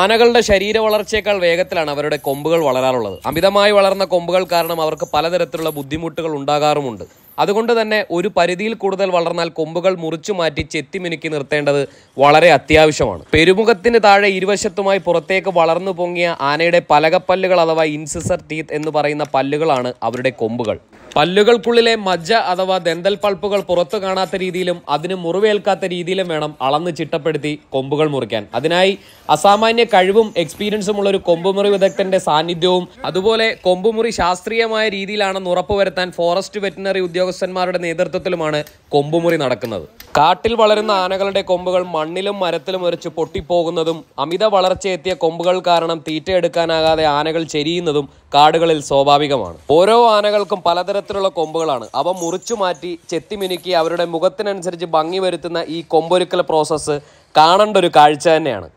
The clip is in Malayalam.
ആനകളുടെ ശരീര വളർച്ചയേക്കാൾ വേഗത്തിലാണ് അവരുടെ കൊമ്പുകൾ വളരാറുള്ളത് അമിതമായി വളർന്ന കൊമ്പുകൾ കാരണം അവർക്ക് പലതരത്തിലുള്ള ബുദ്ധിമുട്ടുകൾ ഉണ്ടാകാറുമുണ്ട് അതുകൊണ്ട് തന്നെ ഒരു പരിധിയിൽ കൂടുതൽ വളർന്നാൽ കൊമ്പുകൾ മുറിച്ചു മാറ്റി ചെത്തിമിനുക്കി നിർത്തേണ്ടത് വളരെ അത്യാവശ്യമാണ് പെരുമുഖത്തിന് താഴെ ഇരുവശത്തുമായി പുറത്തേക്ക് വളർന്നു പൊങ്ങിയ ആനയുടെ പലകപ്പല്ലുകൾ അഥവാ ഇൻസിസർ ടീത്ത് എന്ന് പറയുന്ന പല്ലുകളാണ് അവരുടെ കൊമ്പുകൾ പല്ലുകൾക്കുള്ളിലെ മജ്ജ അഥവാ ദന്തൽ പൾപ്പുകൾ പുറത്തു കാണാത്ത രീതിയിലും അതിന് മുറിവേൽക്കാത്ത രീതിയിലും വേണം അളന്ന് ചിട്ടപ്പെടുത്തി കൊമ്പുകൾ മുറിക്കാൻ അതിനായി അസാമാന്യ കഴിവും എക്സ്പീരിയൻസും ഉള്ള ഒരു കൊമ്പുമുറി വിദഗ്ധന്റെ സാന്നിധ്യവും അതുപോലെ കൊമ്പുമുറി ശാസ്ത്രീയമായ രീതിയിലാണെന്ന് ഉറപ്പുവരുത്താൻ ഫോറസ്റ്റ് വെറ്റിനറി ഉദ്യോഗസ്ഥന്മാരുടെ നേതൃത്വത്തിലുമാണ് കൊമ്പുമുറി നടക്കുന്നത് കാട്ടിൽ വളരുന്ന ആനകളുടെ കൊമ്പുകൾ മണ്ണിലും മരത്തിലും ഒരച്ച് പൊട്ടിപ്പോകുന്നതും അമിത വളർച്ചയെത്തിയ കൊമ്പുകൾ കാരണം തീറ്റയെടുക്കാനാകാതെ ആനകൾ ചെരിയുന്നതും കാടുകളിൽ സ്വാഭാവികമാണ് ഓരോ ആനകൾക്കും പലതരത്തിലുള്ള കൊമ്പുകളാണ് അവ മുറിച്ചു മാറ്റി ചെത്തിമിനുക്കി അവരുടെ മുഖത്തിനനുസരിച്ച് ഭംഗി വരുത്തുന്ന ഈ കൊമ്പൊരുക്കൽ പ്രോസസ്സ് കാണേണ്ട ഒരു കാഴ്ച തന്നെയാണ്